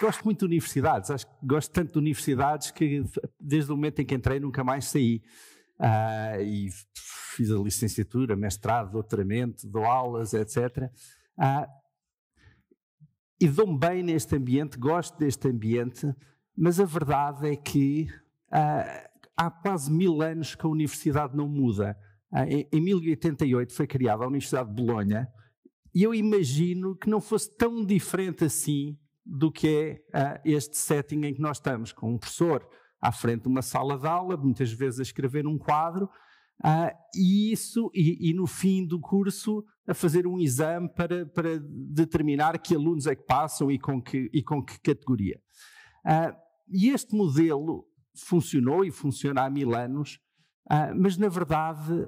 Gosto muito de universidades, acho que gosto tanto de universidades que desde o momento em que entrei nunca mais saí. Uh, e fiz a licenciatura, mestrado, doutoramento, dou aulas, etc. Uh, ah, e dou-me bem neste ambiente, gosto deste ambiente, mas a verdade é que uh, há quase mil anos que a universidade não muda. em, em 1088 foi criada a Universidade de Bolonha, e eu imagino que não fosse tão diferente assim do que é ah, este setting em que nós estamos, com um professor à frente de uma sala de aula, muitas vezes a escrever um quadro, uh, e isso, e, e, no fim do curso a fazer um exame para, para determinar que alunos é que passam e com que, e com que categoria. Uh, e este modelo funcionou e funciona há mil anos, uh, mas na verdade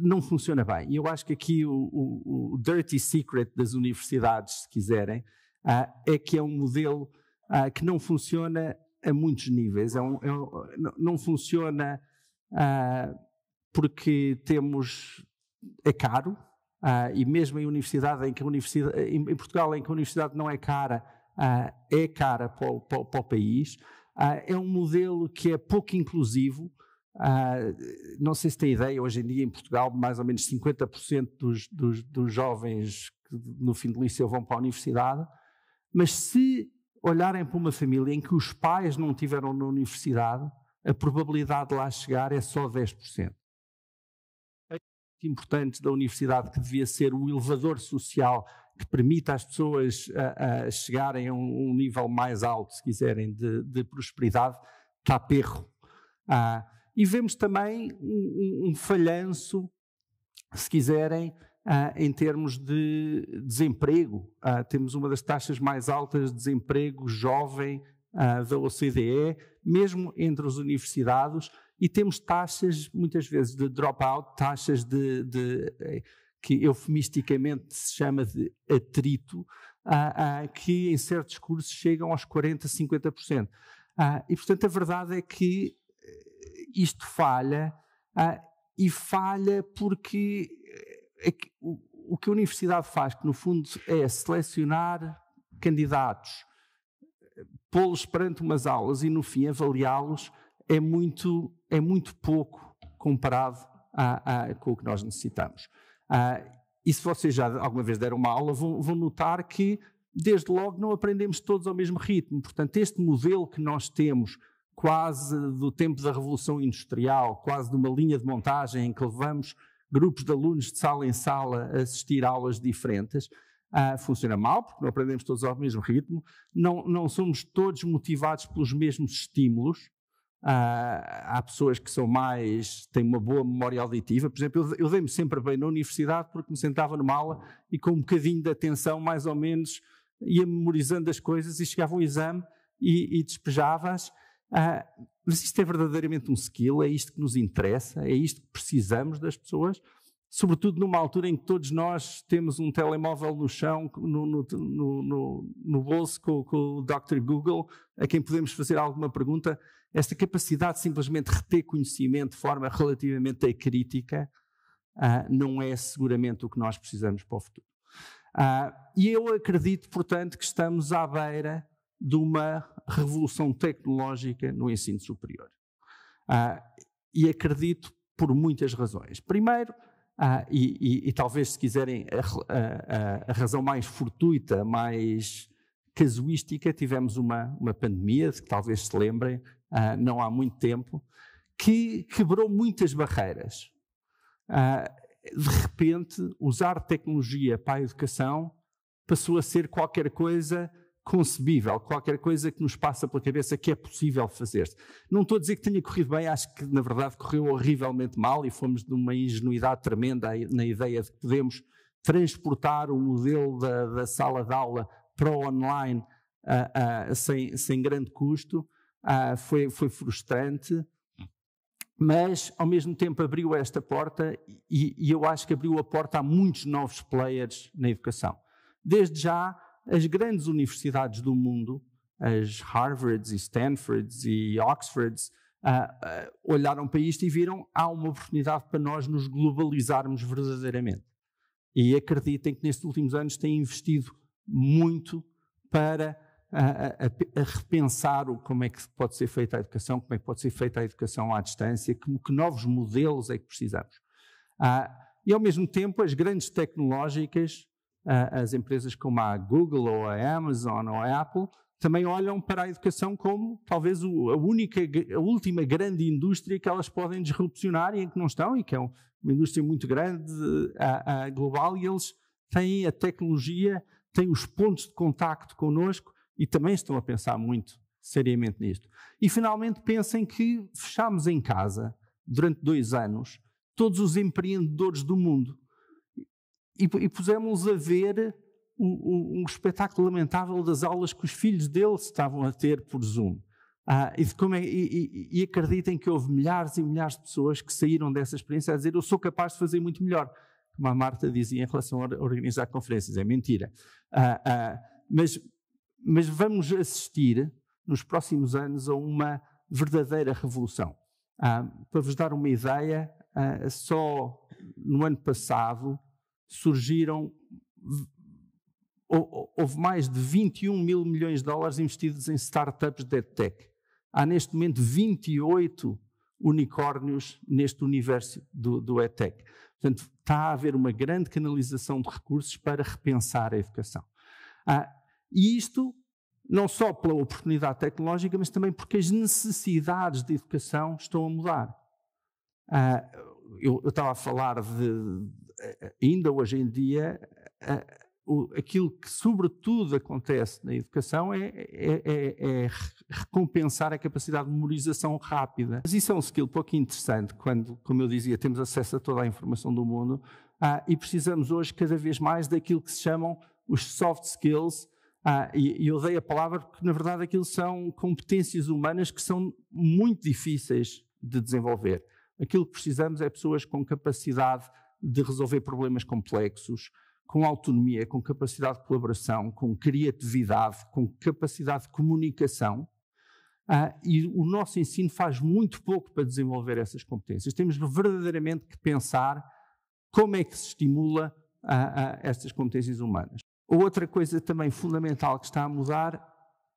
não funciona bem. E eu acho que aqui o, o, o dirty secret das universidades, se quiserem, ah, é que é um modelo ah, que não funciona a muitos níveis. É um, é um, não funciona ah, porque temos é caro ah, e mesmo em universidade em que universidade em, Portugal em que a universidade não é cara ah, é cara para o, para, para o país. Ah, é um modelo que é pouco inclusivo. não sei se tem ideia, hoje em dia em Portugal mais ou menos 50% dos, dos, dos jovens que no fim do liceu vão para a universidade mas se olharem para uma família em que os pais não tiveram na universidade, a probabilidade de lá chegar é só 10%. É importante da universidade que devia ser o elevador social que permita às pessoas a, a chegarem a um, um, nível mais alto, se quiserem, de, de prosperidade, está perro. Ah, e vemos também um, um, um falhanço, se quiserem, ah, em termos de desemprego. Ah, temos uma das taxas mais altas de desemprego jovem ah, da OCDE, mesmo entre os universitários, e temos taxas, muitas vezes, de dropout, taxas de, de eh, que eufemisticamente se chama de atrito, ah, ah, que em certos cursos chegam aos 40%, 50%. Ah, e, portanto, a verdade é que eh, isto falha, e falha porque é que o, o que a universidade faz, que no fundo é selecionar candidatos, pô-los perante umas aulas e no fim avaliá-los, é muito, é muito pouco comparado a, a, com o que nós necessitamos. Ah, e se vocês já alguma vez deram uma aula, vão, vão notar que, desde logo, não aprendemos todos ao mesmo ritmo. Portanto, este modelo que nós temos, quase do tempo da Revolução Industrial, quase de uma linha de montagem em que levamos grupos de alunos de sala em sala a assistir aulas diferentes. Uh, funciona mal, porque não aprendemos todos ao mesmo ritmo, não, não somos todos motivados pelos mesmos estímulos. Ah, há pessoas que são mais, têm uma boa memória auditiva. Por exemplo, eu, eu dei-me sempre bem na universidade porque me sentava numa aula e com um bocadinho de atenção, mais ou menos, ia memorizando as coisas e chegava um exame e, e despejava-as. Ah, mas isto é verdadeiramente um skill? É isto que nos interessa? É isto que precisamos das pessoas? Sobretudo numa altura em que todos nós temos um telemóvel no chão, no, no, no, no bolso com, com, o Dr. Google, a quem podemos fazer alguma pergunta, esta capacidade de simplesmente reter conhecimento de forma relativamente crítica ah, não é seguramente o que nós precisamos para o futuro. Ah, e eu acredito, portanto, que estamos à beira de uma revolução tecnológica no ensino superior. Ah, e acredito por muitas razões. Primeiro, ah, e, e, e, talvez se quiserem a, a, a, razão mais fortuita, mais casuística, tivemos uma, uma pandemia, que talvez se lembrem, ah, não há muito tempo, que quebrou muitas barreiras. Ah, de repente, usar tecnologia para a educação passou a ser qualquer coisa concebível, qualquer coisa que nos passa pela cabeça que é possível fazer. Não estou a dizer que tenha corrido bem, acho que na verdade correu horrivelmente mal e fomos de uma ingenuidade tremenda na ideia de que podemos transportar o modelo da, da sala de aula para o online uh, uh, sem, sem, grande custo. Uh, foi, foi, frustrante, mas ao mesmo tempo abriu esta porta e, e eu acho que abriu a porta a muitos novos players na educação. Desde já, as grandes universidades do mundo, as Harvards e Stanfords e Oxfords, uh, uh, olharam para isto e viram há uma oportunidade para nós nos globalizarmos verdadeiramente. E acreditem que nestes últimos anos têm investido muito para a, ah, a, a, repensar o, como é que pode ser feita a educação, como é que pode ser feita a educação à distância, que, que novos modelos é que precisamos. Ah, e, ao mesmo tempo, as grandes tecnológicas as empresas como a Google ou a Amazon ou a Apple também olham para a educação como talvez a única, a última grande indústria que elas podem disrupcionar e em que não estão, e que é uma indústria muito grande, a, a global, e eles têm a tecnologia, têm os pontos de contacto connosco e também estão a pensar muito seriamente nisto. E finalmente pensem que fechámos em casa, durante dois anos, todos os empreendedores do mundo e, e pusemos a ver um, um, um, espetáculo lamentável das aulas que os filhos dele estavam a ter por Zoom. Ah, e, como é, e, e, acreditem que houve milhares e milhares de pessoas que saíram dessa experiência a dizer eu sou capaz de fazer muito melhor. Como a Marta dizia em relação a organizar conferências, é mentira. Ah, ah, mas, mas vamos assistir nos próximos anos a uma verdadeira revolução. Ah, para vos dar uma ideia, ah, só no ano passado surgiram. Houve mais de 21 mil milhões de dólares investidos em startups de tech. Há neste momento 28 unicórnios neste universo do, do ETEC. Portanto, está a haver uma grande canalização de recursos para repensar a educação. Ah, e isto não só pela oportunidade tecnológica, mas também porque as necessidades de educação estão a mudar. Ah, eu, eu, estava a falar de, ainda hoje em dia, aquilo que sobretudo acontece na educação é, é, é, é, recompensar a capacidade de memorização rápida. Mas isso é um skill pouco interessante quando, como eu dizia, temos acesso a toda a informação do mundo ah, e precisamos hoje cada vez mais daquilo que se chamam os soft skills. Ah, e, e eu dei a palavra porque, na verdade, aquilo são competências humanas que são muito difíceis de desenvolver. Aquilo que precisamos é pessoas com capacidade de resolver problemas complexos, com autonomia, com capacidade de colaboração, com criatividade, com capacidade de comunicação. Ah, e o nosso ensino faz muito pouco para desenvolver essas competências. Temos verdadeiramente que pensar como é que se estimula ah, ah estas competências humanas. Outra coisa também fundamental que está a mudar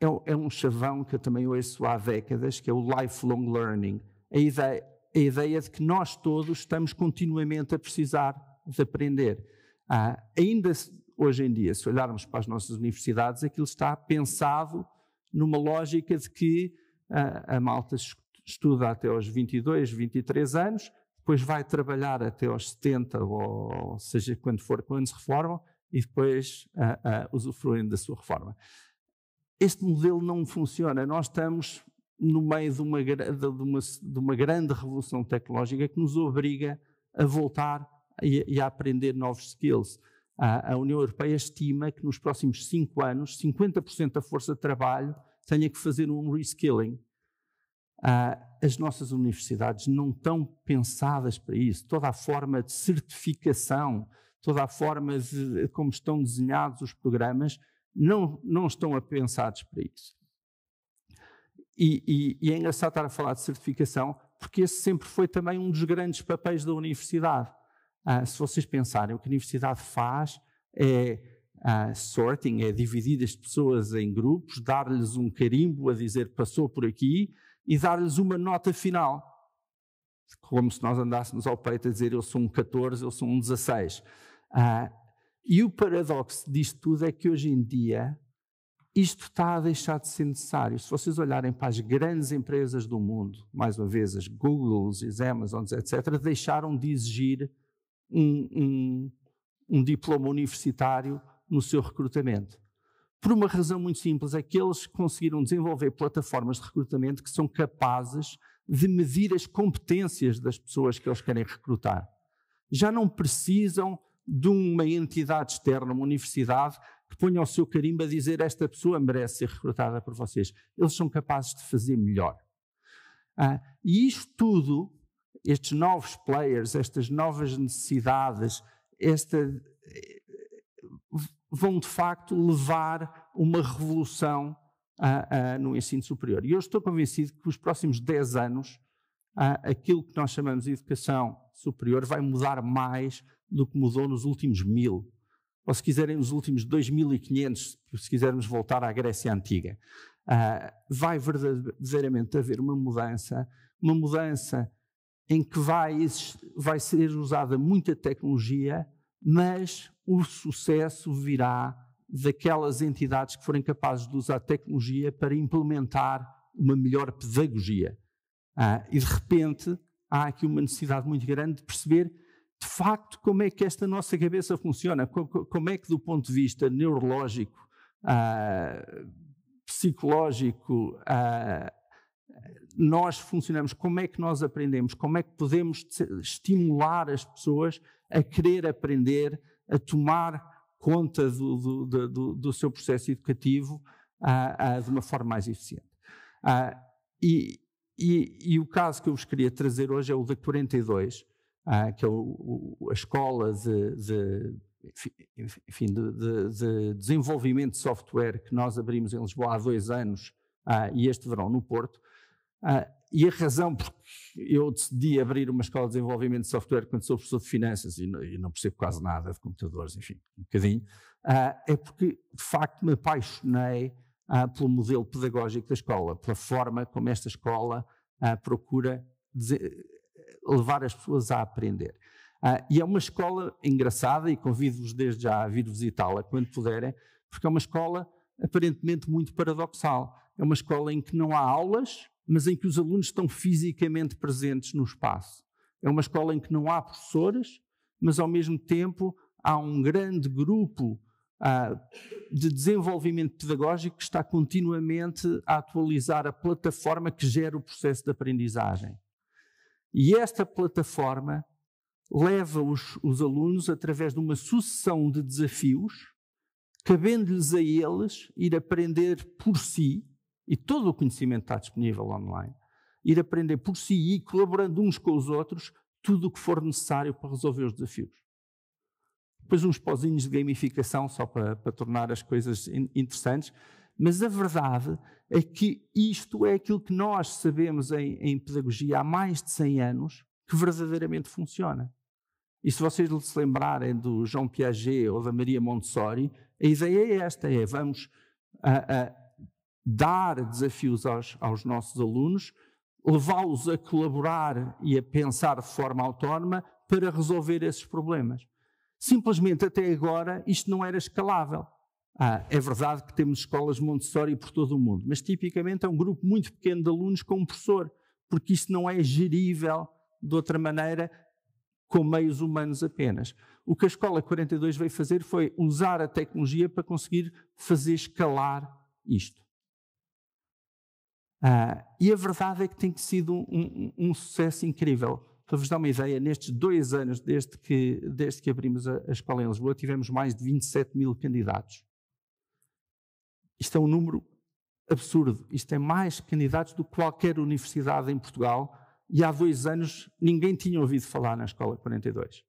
é, é um chavão que eu também ouço há décadas, que é o lifelong learning. A ideia, a ideia de que nós todos estamos continuamente a precisar de aprender. Ah, ainda hoje em dia, se olharmos para as nossas universidades, aquilo está pensado numa lógica de que ah, a malta estuda até aos 22, 23 anos, depois vai trabalhar até aos 70, ou, ou seja, quando for, quando se reformam, e depois ah, ah, usufruem da sua reforma. Este modelo não funciona. Nós estamos no meio de uma, de, uma, de uma, grande revolução tecnológica que nos obriga a voltar e, e a aprender novos skills. A, a União Europeia estima que nos próximos cinco anos, 50% da força de trabalho tenha que fazer um reskilling. Uh, as nossas universidades não estão pensadas para isso. Toda a forma de certificação, toda a forma de como estão desenhados os programas, não, não estão pensados para isso. E, e, e é engraçado estar a falar de certificação, porque esse sempre foi também um dos grandes papéis da universidade. Ah, se vocês pensarem, o que a universidade faz é ah, sorting, é dividir as pessoas em grupos, dar-lhes um carimbo a dizer passou por aqui e dar-lhes uma nota final. Como se nós andássemos ao peito a dizer eu sou um 14, eu sou um 16. Ah, e o paradoxo disto tudo é que hoje em dia isto está a deixar de ser necessário. Se vocês olharem para as grandes empresas do mundo, mais uma vez, as Googles, as Amazons, etc., deixaram de exigir um, um, um diploma universitário no seu recrutamento. Por uma razão muito simples, é que eles conseguiram desenvolver plataformas de recrutamento que são capazes de medir as competências das pessoas que eles querem recrutar. Já não precisam de uma entidade externa, uma universidade, que ponha o seu carimbo a dizer esta pessoa merece ser recrutada por vocês. Eles são capazes de fazer melhor. Ah, e isto tudo, estes novos players, estas novas necessidades, esta, eh, vão de facto levar uma revolução ah, ah, no ensino superior. E eu estou convencido que os próximos 10 anos, ah, aquilo que nós chamamos de educação superior vai mudar mais do que mudou nos últimos mil ou se quiserem os últimos 2500, se quisermos voltar à Grécia Antiga, uh, vai verdadeiramente haver uma mudança, uma mudança em que vai, vai ser usada muita tecnologia, mas o sucesso virá daquelas entidades que forem capazes de usar tecnologia para implementar uma melhor pedagogia. Ah, e de repente há aqui uma necessidade muito grande de perceber de facto, como é que esta nossa cabeça funciona, como é que, do ponto de vista neurológico, ah, psicológico, ah, nós funcionamos, como é que nós aprendemos, como é que podemos estimular as pessoas a querer aprender, a tomar conta do, do, do, do seu processo educativo ah, ah, de uma forma mais eficiente. Ah, e, e, e o caso que eu vos queria trazer hoje é o da 42, ah, que é o, o, a escola de, de enfim, de, de, de, desenvolvimento de software que nós abrimos em Lisboa há dois anos ah, e este verão no Porto. Ah, e a razão porque eu decidi abrir uma escola de desenvolvimento de software quando sou professor de finanças e não, e não percebo quase nada de computadores, enfim, um bocadinho, ah, é porque de facto me apaixonei ah, pelo modelo pedagógico da escola, pela forma como esta escola ah, procura levar as pessoas a aprender. Ah, e é uma escola engraçada e convido-vos desde já a vir visitá-la quando puderem, porque é uma escola aparentemente muito paradoxal. É uma escola em que não há aulas, mas em que os alunos estão fisicamente presentes no espaço. É uma escola em que não há professores, mas ao mesmo tempo há um grande grupo ah, de desenvolvimento pedagógico que está continuamente a atualizar a plataforma que gera o processo de aprendizagem. E esta plataforma leva os, os alunos através de uma sucessão de desafios, cabendo-lhes a eles ir aprender por si, e todo o conhecimento está disponível online, ir aprender por si e colaborando uns com os outros tudo o que for necessário para resolver os desafios. Depois uns pozinhos de gamificação, só para, para tornar as coisas interessantes. Mas a verdade é que isto é aquilo que nós sabemos em, em pedagogia há mais de 100 anos que verdadeiramente funciona. E se vocês se lembrarem do João Piaget ou da Maria Montessori, a ideia é esta: é vamos a, a dar desafios aos, aos nossos alunos, levá-los a colaborar e a pensar de forma autónoma para resolver esses problemas. Simplesmente até agora isto não era escalável. Ah, é verdade que temos escolas Montessori por todo o mundo, mas tipicamente é um grupo muito pequeno de alunos com um professor, porque isso não é gerível de outra maneira com meios humanos apenas. O que a Escola 42 veio fazer foi usar a tecnologia para conseguir fazer escalar isto. Ah, e a verdade é que tem sido um, um, sucesso incrível. Para vos dar uma ideia, nestes dois anos, desde que, desde que abrimos a, a escola em Lisboa, tivemos mais de 27 mil candidatos. Isto é um número absurdo. Isto é mais candidatos do que qualquer universidade em Portugal. E há dois anos ninguém tinha ouvido falar na Escola 42.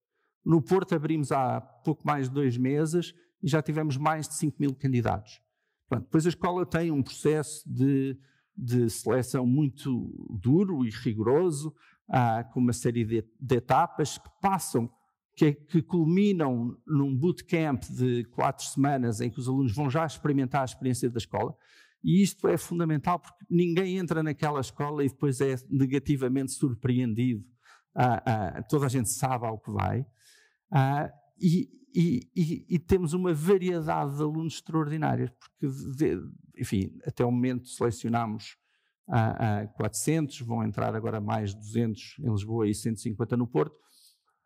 No Porto abrimos há pouco mais de dois meses e já tivemos mais de 5 mil candidatos. Pronto, depois a escola tem um processo de, de seleção muito duro e rigoroso, ah, com uma série de, de etapas que passam que, é que culminam num bootcamp de quatro semanas em que os alunos vão já experimentar a experiência da escola. E isto é fundamental porque ninguém entra naquela escola e depois é negativamente surpreendido. Ah, ah, toda a gente sabe ao que vai. Ah, e, e, e, temos uma variedade de alunos extraordinárias porque, de, enfim, até o momento selecionámos ah, 400, ah, vão entrar agora mais 200 em Lisboa e 150 no Porto.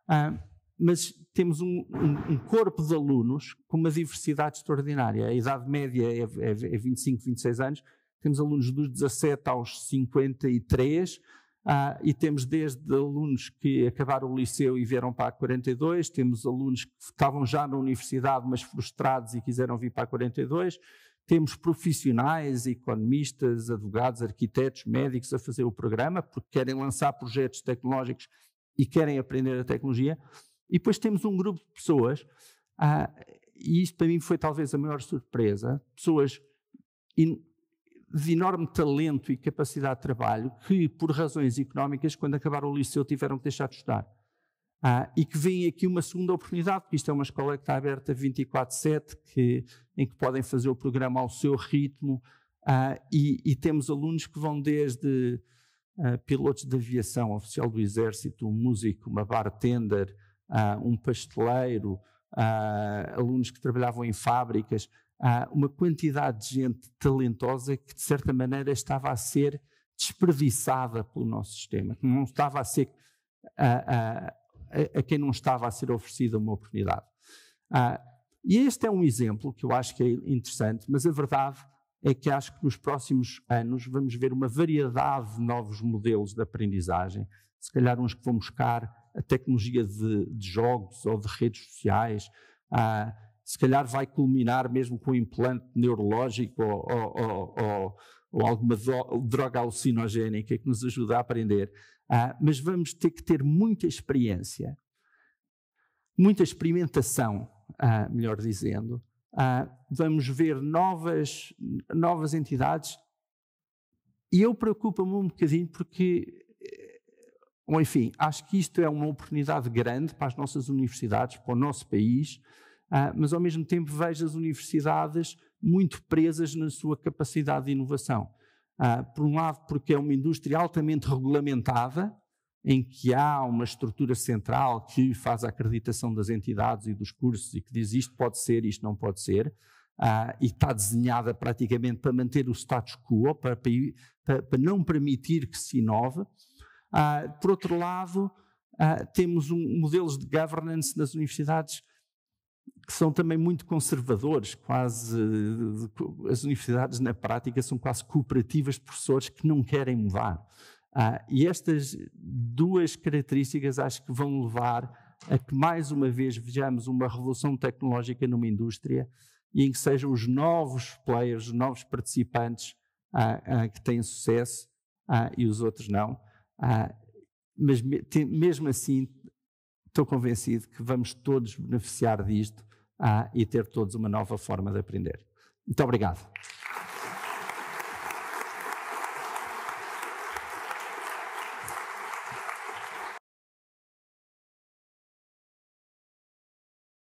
Ah, mas temos um, um, um, corpo de alunos com uma diversidade extraordinária. A idade média é, é, é 25, 26 anos, temos alunos dos 17 aos 53, ah, e temos desde alunos que acabaram o liceu e vieram para a 42, temos alunos que estavam já na universidade, mas frustrados e quiseram vir para a 42, temos profissionais, economistas, advogados, arquitetos, médicos a fazer o programa, porque querem lançar projetos tecnológicos e querem aprender a tecnologia. E depois temos um grupo de pessoas, ah, e isso para mim foi talvez a maior surpresa, pessoas in, de enorme talento e capacidade de trabalho que, por razões económicas, quando acabaram o liceu tiveram que deixar de estudar. Ah, e que vem aqui uma segunda oportunidade, porque isto é uma escola que está aberta 24-7, em que podem fazer o programa ao seu ritmo, ah, e, e, temos alunos que vão desde ah, pilotos de aviação, oficial do exército, um músico, uma bartender, ah, um pasteleiro, ah, alunos que trabalhavam em fábricas, ah, uma quantidade de gente talentosa que, de certa maneira, estava a ser desperdiçada pelo nosso sistema, não estava a ser a, a, a quem não estava a ser oferecida uma oportunidade. e este é um exemplo que eu acho que é interessante, mas a verdade é que acho que nos próximos anos vamos ver uma variedade de novos modelos de aprendizagem, se calhar uns que vão buscar a tecnologia de, de jogos ou de redes sociais, ah, se calhar vai culminar mesmo com um implante neurológico ou, ou, ou, ou alguma droga alucinogénica que nos ajuda a aprender. Ah, mas vamos ter que ter muita experiência, muita experimentação, ah, melhor dizendo. vamos ver novas, novas entidades. E eu preocupo-me um bocadinho porque Bom, enfim, acho que isto é uma oportunidade grande para as nossas universidades, para o nosso país, ah, mas ao mesmo tempo vejo as universidades muito presas na sua capacidade de inovação. Ah, por um lado, porque é uma indústria altamente regulamentada, em que há uma estrutura central que faz a acreditação das entidades e dos cursos e que diz isto pode ser, isto não pode ser, ah, e está desenhada praticamente para manter o status quo, para, para não permitir que se inove. Ah, por outro lado, ah, temos modelos de governance nas universidades que são também muito conservadores, quase as universidades na prática são quase cooperativas de professores que não querem mudar. Ah, e estas duas características acho que vão levar a que mais uma vez vejamos uma revolução tecnológica numa indústria e em que sejam os novos players, os novos participantes que têm sucesso e os outros não. Ah, mas mesmo assim, estou convencido que vamos todos beneficiar disto ah, e ter todos uma nova forma de aprender. Muito obrigado.